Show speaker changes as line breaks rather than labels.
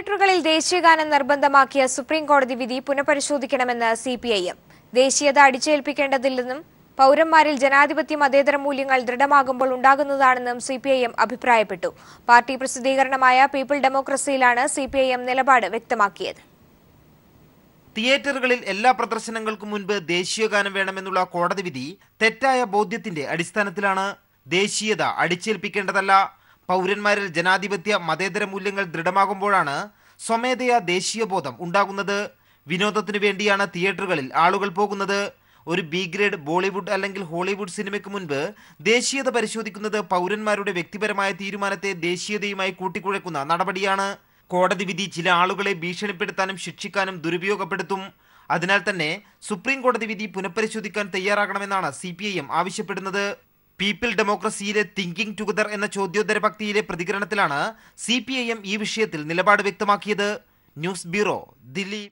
തിയേറ്ററുകളിൽ ദേശീയഗാനം നിർബന്ധമാക്കിയ സുപ്രീം കോടതി വിധി പുനഃപരിശോധിക്കണമെന്ന് സി പി ഐ എം ദേശീയത അടിച്ചേൽപ്പിക്കേണ്ടതില്ലെന്നും പൗരന്മാരിൽ ജനാധിപത്യ മതേതര മൂല്യങ്ങൾ ദൃഢമാകുമ്പോൾ ഉണ്ടാകുന്നതാണെന്നും സി പി ഐ എം അഭിപ്രായപ്പെട്ടു പാർട്ടി പ്രസിദ്ധീകരണമായ പീപ്പിൾ ഡെമോക്രസിയിലാണ് സി പി ഐ എം നിലപാട് വ്യക്തമാക്കിയത്
തിയേറ്ററുകളിൽ എല്ലാ പ്രദർശനങ്ങൾക്കും മുൻപ് ദേശീയഗാനം വേണമെന്നുള്ള കോടതി വിധി തെറ്റായ ബോധ്യത്തിന്റെ അടിസ്ഥാനത്തിലാണ് ദേശീയത അടിച്ചേൽപ്പിക്കേണ്ടതല്ല പൗരന്മാരിൽ ജനാധിപത്യ മതേതര മൂല്യങ്ങൾ ദൃഢമാകുമ്പോഴാണ് സ്വമേധയാ ദേശീയബോധം ഉണ്ടാകുന്നത് വിനോദത്തിനു വേണ്ടിയാണ് തിയേറ്ററുകളിൽ ആളുകൾ പോകുന്നത് ഒരു ബി ഗ്രേഡ് ബോളിവുഡ് അല്ലെങ്കിൽ ഹോളിവുഡ് സിനിമയ്ക്ക് മുൻപ് ദേശീയത പരിശോധിക്കുന്നത് പൗരന്മാരുടെ വ്യക്തിപരമായ തീരുമാനത്തെ ദേശീയതയുമായി കൂട്ടിക്കുഴക്കുന്ന നടപടിയാണ് കോടതി വിധി ചില ആളുകളെ ഭീഷണിപ്പെടുത്താനും ശിക്ഷിക്കാനും ദുരുപയോഗപ്പെടുത്തും അതിനാൽ തന്നെ സുപ്രീം കോടതി വിധി പുനഃപരിശോധിക്കാൻ തയ്യാറാകണമെന്നാണ് സി ആവശ്യപ്പെടുന്നത് പീപ്പിൾ ഡെമോക്രസിയിലെ തിങ്കിങ് ടുഗദർ എന്ന ചോദ്യോത്തര ഭക്തിയിലെ പ്രതികരണത്തിലാണ് സി ഈ വിഷയത്തിൽ നിലപാട് വ്യക്തമാക്കിയത് ന്യൂസ് ബ്യൂറോ ദില്ലി